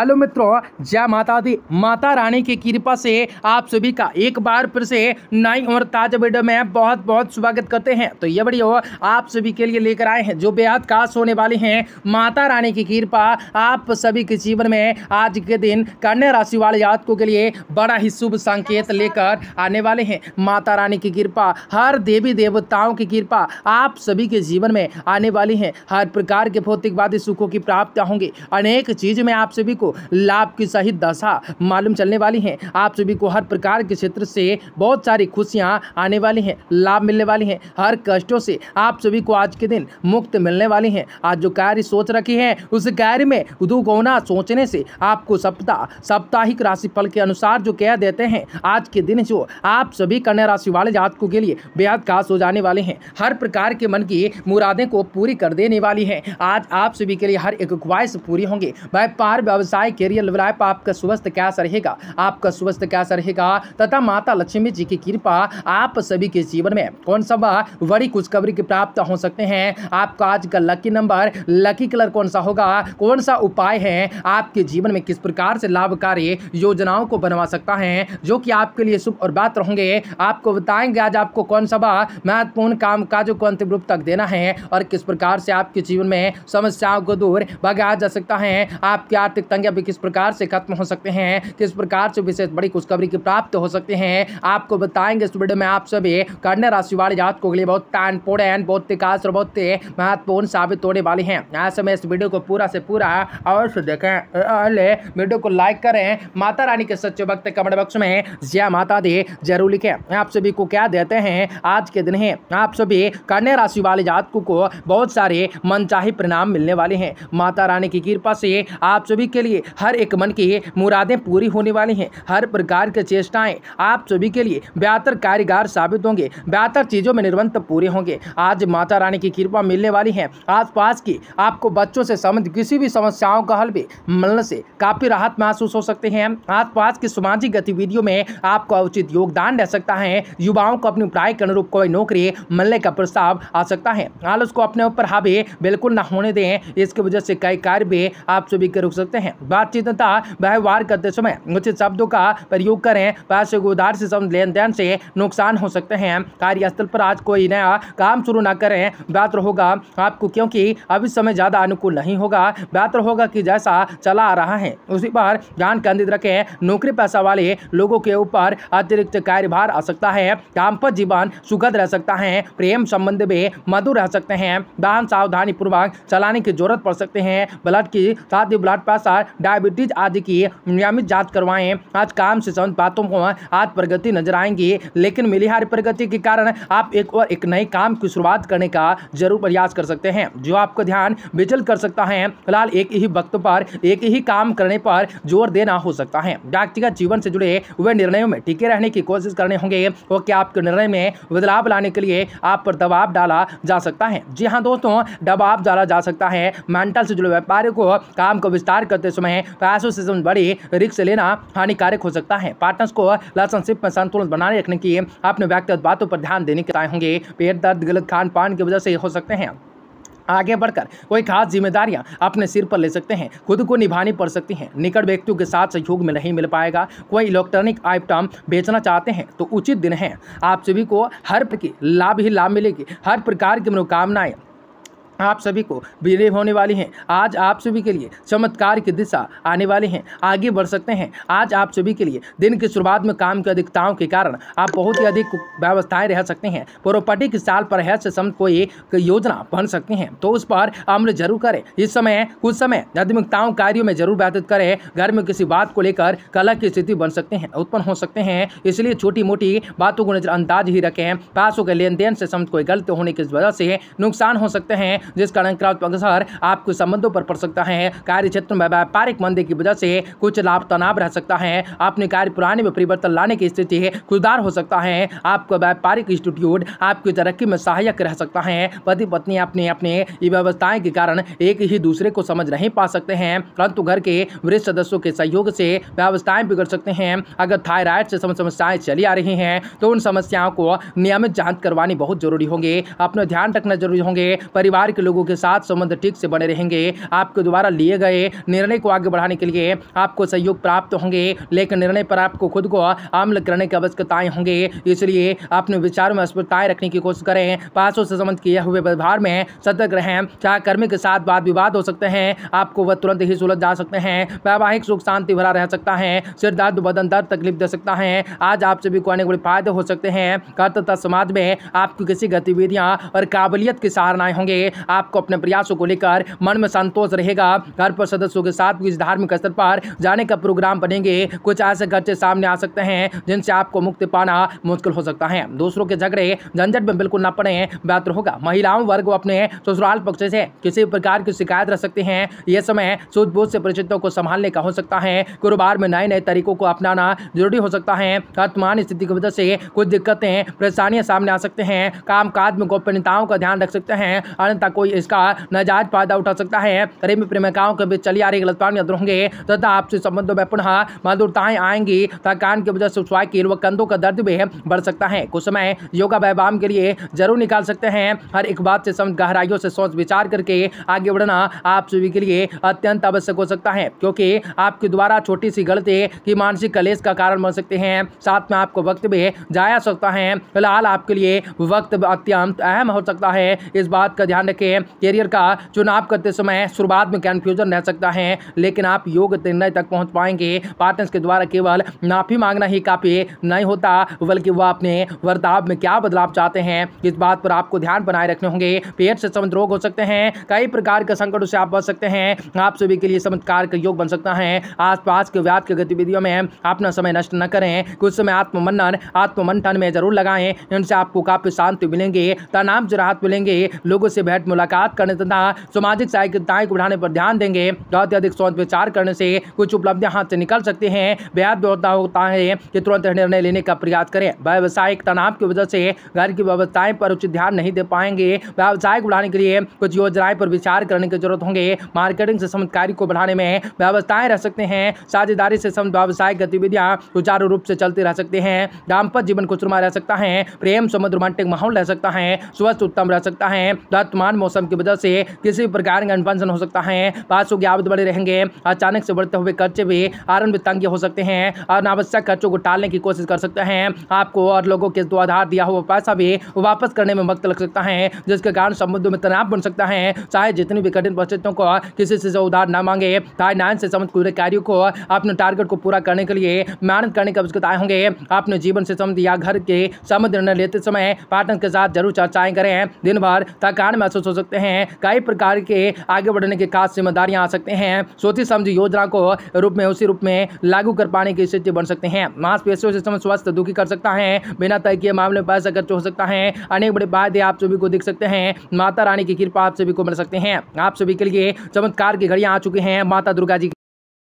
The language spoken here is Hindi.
हेलो मित्रों जय माता दी माता रानी की कृपा से आप सभी का एक बार फिर से नई और ताज़ा वीडियो में बहुत बहुत स्वागत करते हैं तो ये वीडियो आप सभी के लिए लेकर आए हैं जो बेहद खास होने वाले हैं माता रानी की कृपा आप सभी के जीवन में आज के दिन कन्या राशि वाले जातकों के लिए बड़ा ही शुभ संकेत लेकर आने वाले हैं माता रानी की कृपा हर देवी देवताओं की कृपा आप सभी के जीवन में आने वाली है हर प्रकार के भौतिकवादी सुखों की प्राप्त होंगी अनेक चीज़ में आप सभी को लाभ की सही दशा मालूम चलने वाली है आप सभी को हर प्रकार के क्षेत्र से बहुत सारी खुशियाँ आने वाली हैं लाभ मिलने वाली हैं हर कष्टों से आप सभी को आज के दिन मुक्त मिलने वाली हैं आज जो कार्य सोच रखी है उस कार्य में दुगौना सोचने से आपको सप्ताह साप्ताहिक राशिफल के अनुसार जो कह देते हैं आज के दिन जो आप सभी कन्या राशि वाले जातकों के लिए बेहद खास हो जाने वाले हैं हर प्रकार के मन की मुरादें को पूरी कर देने वाली हैं आज आप सभी के लिए हर एक ख्वाहिश पूरी होंगी व्यापार व्यवसाय व्यवसाय करियर आए आपका स्वस्थ कैसा रहेगा आपका स्वस्थ कैसा रहेगा तथा माता लक्ष्मी जी की कृपा आप सभी के जीवन में कौन सा बड़ी खुशखबरी की प्राप्त हो सकते हैं आपका आज का लकी नंबर लकी कलर कौन सा होगा कौन सा उपाय है आपके जीवन में किस प्रकार से लाभकारी योजनाओं को बनवा सकता है जो कि आपके लिए शुभ और बात रहोगे आपको बताएंगे आज आपको कौन सा महत्वपूर्ण काम काजों को अंतिम रूप तक देना है और किस प्रकार से आपके जीवन में समस्याओं को दूर भगाया जा सकता है आपकी आर्थिक संज्ञा भी किस प्रकार से खत्म हो सकते हैं किस प्रकार से विशेष बड़ी खुशखबरी की प्राप्त हो सकते हैं आपको बताएंगे इस वीडियो में आप सभी कन्या राशि वाले जात को लिए बहुत इंपोर्टेंट बहुत विकास और बहुत महत्वपूर्ण साबित होने वाले हैं ऐसे में इस वीडियो को पूरा से पूरा अवश्य देखें पहले वीडियो को लाइक करें माता रानी के सच्चे भक्त कमेंट बॉक्स में जय माता दी जरूर लिखें आप सभी को क्या देते हैं आज के दिन है आप सभी कन्या राशि वाले जातकों को बहुत सारे मनचाही परिणाम मिलने वाले हैं माता रानी की कृपा से आप सभी के लिए लिए हर एक मन की मुरादें पूरी होने वाली हैं हर प्रकार की चेष्टाएं आप सभी के लिए बेहतर कारीगार साबित होंगे बेहतर चीज़ों में निर्वंत पूरे होंगे आज माता रानी की कृपा मिलने वाली है आसपास की आपको बच्चों से संबंधित किसी भी समस्याओं का हल भी मिलने से काफ़ी राहत महसूस हो सकते हैं आसपास की सामाजिक गतिविधियों में आपको उचित योगदान रह सकता है युवाओं को अपनी पढ़ाई के अनुरूप कोई नौकरी मिलने का प्रस्ताव आ सकता है आलस को अपने ऊपर हावी बिल्कुल ना होने दें इसकी वजह से कई कार्य भी आप सभी के रुक सकते हैं बातचीत तथा व्यवहार करते समय उचित शब्दों का प्रयोग करें पैसे को उधार से संबंध लेन देन से नुकसान हो सकते हैं कार्यस्थल पर आज कोई नया काम शुरू ना करें बेहतर होगा आपको क्योंकि अब इस समय ज़्यादा अनुकूल नहीं होगा बेहतर होगा कि जैसा चला आ रहा है उसी पर ध्यान केंद्रित रखें नौकरी पैसा वाले लोगों के ऊपर अतिरिक्त कार्यभार आ सकता है काम पर जीवन सुखद रह सकता है प्रेम संबंध में मधुर रह सकते हैं वाहन सावधानी पूर्वक चलाने की जरूरत पड़ सकते हैं ब्लड की साथ ही ब्लड प्रेशर डायबिटीज आदि की नियमित जांच करवाएं आज काम से संबंध बातों को आज प्रगति नजर आएंगी लेकिन मिलिहारी प्रगति के कारण आप एक और एक नए काम की शुरुआत करने का जरूर प्रयास कर सकते हैं जो आपका ध्यान विचल कर सकता है फिलहाल एक ही वक्त पर एक ही काम करने पर जोर देना हो सकता है व्यक्तिगत जीवन से जुड़े हुए निर्णयों में टिके रहने की कोशिश करने होंगे और क्या आपके निर्णय में बदलाव लाने के लिए आप पर दबाव डाला जा सकता है जी हाँ दोस्तों दबाव डाला जा सकता है मेंटल से जुड़े व्यापारियों को काम को विस्तार करते समय एसोसिएशन बड़ी रिक्स लेना हानिकारक हो सकता है पार्टनर्स को रिलेशनशिप में संतुलन बनाए रखने की अपने व्यक्तिगत बातों पर ध्यान देने के होंगे पेट दर्द गलत खान पान की वजह से हो सकते हैं आगे बढ़कर कोई खास जिम्मेदारियां अपने सिर पर ले सकते हैं खुद को निभानी पड़ सकती हैं निकट व्यक्तियों के साथ सहयोग में नहीं मिल पाएगा कोई इलेक्ट्रॉनिक आइटम बेचना चाहते हैं तो उचित दिन है आप सभी को हर प्रकार लाभ ही लाभ मिलेगी हर प्रकार की मनोकामनाएं आप सभी को बिलीव होने वाली हैं आज आप सभी के लिए चमत्कार की दिशा आने वाली हैं आगे बढ़ सकते हैं आज आप सभी के लिए दिन की शुरुआत में काम की अधिकताओं के कारण आप बहुत ही अधिक व्यवस्थाएं रह सकते हैं प्रॉपर्टी की साल पर है से सम कोई योजना बन सकते हैं तो उस पर अमल जरूर करें इस समय कुछ समय आध्यात्मिकताओं कार्यों में जरूर व्यतीत करें घर में किसी बात को लेकर कला की स्थिति बन सकते हैं उत्पन्न हो सकते हैं इसलिए छोटी मोटी बातों को नजरअंदाज ही रखें पैसों के लेन देन से संबंध कोई गलत होने की वजह से नुकसान हो सकते हैं जिस कारण क्रॉस असर आपके संबंधों पर पड़ सकता है कार्य क्षेत्र में व्यापारिक मंदी की वजह से कुछ लाभ तनाव रह सकता है अपने कार्य पुराने में परिवर्तन लाने की स्थिति खुददार हो सकता है आपका व्यापारिक इंस्टीट्यूट आपकी तरक्की में सहायक रह सकता है पति पत्नी अपने अपने व्यवस्थाएं के कारण एक ही दूसरे को समझ नहीं पा सकते हैं परंतु घर के वरिष्ठ सदस्यों के सहयोग से व्यवस्थाएं बिगड़ सकते हैं अगर थायराइड से समस्याएं चली आ रही हैं तो उन समस्याओं को नियमित जांच करवानी बहुत जरूरी होंगे अपना ध्यान रखना जरूरी होंगे परिवार के लोगों के साथ संबंध ठीक से बने रहेंगे आपके द्वारा लिए गए निर्णय को आगे बढ़ाने के लिए आपको सहयोग प्राप्त होंगे लेकिन निर्णय पर आपको खुद को अमल करने की आवश्यकताएं होंगे इसलिए अपने विचारों में अस्पताएं रखने की कोशिश करें पासों से संबंध किए हुए व्यवहार में सतर्क रहें चाहे कर्मी के साथ वाद विवाद हो सकते हैं आपको वह तुरंत ही सुलझ जा सकते हैं वैवाहिक सुख शांति भरा रह सकता है सिर दर्द बदन दर्द तकलीफ दे सकता है आज आपसे भी कोई बड़े फायदे हो सकते हैं कर्तव्य समाज में आपकी किसी गतिविधियां और काबिलियत की सहारनाएं होंगे आपको अपने प्रयासों को लेकर मन में संतोष रहेगा घर पर सदस्यों के साथ किसी धार्मिक स्तर पर जाने का प्रोग्राम बनेंगे कुछ ऐसे खर्चे सामने आ सकते हैं जिनसे आपको मुक्ति पाना मुश्किल हो सकता है दूसरों के झगड़े झंझट में बिल्कुल न पड़े बेहतर होगा महिलाओं वर्ग अपने ससुराल पक्ष से किसी प्रकार की शिकायत रख सकते हैं यह समय सूझबूझ से परिचितों को संभालने का हो सकता है कारोबार में नए नए तरीकों को अपनाना जरूरी हो सकता है वर्तमान स्थिति की वजह से कुछ दिक्कतें परेशानियां सामने आ सकते हैं काम काज में गोपनीयताओं का ध्यान रख सकते हैं अन्यथा का कोई इसका नजायज फायदा उठा सकता है करीबी प्रेमिकाओं के बीच चली आ रही गलतफहमी अंदर होंगे तथा आपसे संबंधों में पुनः मधुरताएं आएंगी थकान की वजह से की व कंधों का दर्द भी बढ़ सकता है कुछ समय योगा व्यायाम के लिए जरूर निकाल सकते हैं हर एक बात से समझ गहराइयों से सोच विचार करके आगे बढ़ना आप सभी के लिए अत्यंत आवश्यक हो सकता है क्योंकि आपके द्वारा छोटी सी गलती की मानसिक कलेश का कारण बन सकते हैं साथ में आपको वक्त भी जाया सकता है फिलहाल आपके लिए वक्त अत्यंत अहम हो सकता है इस बात का ध्यान रखें के करियर का चुनाव करते समय शुरुआत में कन्फ्यूजन रह सकता है लेकिन आप योग्य निर्णय तक पहुंच पाएंगे पार्टनर्स के द्वारा केवल माफी मांगना ही काफ़ी नहीं होता बल्कि वह अपने वर्ताव में क्या बदलाव चाहते हैं इस बात पर आपको ध्यान बनाए रखने होंगे पेट से संबंध रोग हो सकते हैं कई प्रकार के संकटों से आप बच सकते हैं आप सभी के लिए चमत्कार का योग बन सकता है आसपास के व्याप की गतिविधियों में अपना समय नष्ट न करें कुछ समय आत्ममनन आत्ममंथन में जरूर लगाएं इनसे आपको काफ़ी शांति मिलेंगे तनाव से राहत मिलेंगे लोगों से भेंट मुलाकात करने तथा सामाजिक सहायताएँ को बढ़ाने पर ध्यान देंगे तो अत्यधिक सोच विचार करने से कुछ उपलब्धियां हाथ से निकल सकते हैं बेहद व्यवस्था होता है कि तुरंत निर्णय लेने का प्रयास करें व्यावसायिक तनाव की वजह से घर की व्यवस्थाएं पर उचित ध्यान नहीं दे पाएंगे व्यवसाय को बढ़ाने के लिए कुछ योजनाएं पर विचार करने की जरूरत होंगे मार्केटिंग से संबंध कार्य को बढ़ाने में व्यवस्थाएं रह सकते हैं साझेदारी से संबंध व्यावसायिक गतिविधियां सुचारू रूप से चलती रह सकती हैं दाम्पत्य जीवन कुछ रह सकता है प्रेम समुद्र रोमांटिक माहौल रह सकता है स्वस्थ उत्तम रह सकता है वर्तमान मौसम की वजह से किसी भी प्रकार का अनफंसन हो सकता है पासों के आवत बड़े रहेंगे अचानक से बढ़ते हुए खर्चे भी आरंभ तंगी हो सकते हैं अनावश्यक खर्चों को टालने की कोशिश कर सकते हैं आपको और लोगों के आधार दिया हुआ पैसा भी वापस करने में वक्त लग सकता है जिसके कारण समुद्र में तनाव बन सकता है चाहे जितनी भी कठिन परिस्थितियों को किसी से उधार न मांगे फाइनेंस से संबंधित पूरे कार्यों को अपने टारगेट को पूरा करने के लिए मेहनत करने की आवश्यकताएं होंगे अपने जीवन से संबंधित या घर के संबंध निर्णय लेते समय पार्टनर के साथ जरूर चर्चाएं करें दिन भर थकान महसूस हो सकते हैं कई प्रकार के आगे बढ़ने के खास जिम्मेदारियाँ आ सकते हैं सोची समझी योजना को रूप में उसी रूप में लागू कर पाने की स्थिति बन सकते हैं मांसपेशियों से स्वास्थ्य दुखी कर सकता है बिना तय किए मामले में पैसा खर्च हो सकता है अनेक बड़े वायदे आप सभी को दिख सकते हैं माता रानी की कृपा आप सभी को मिल सकते हैं आप सभी के लिए चमत्कार की घड़ियाँ आ चुकी हैं माता दुर्गा जी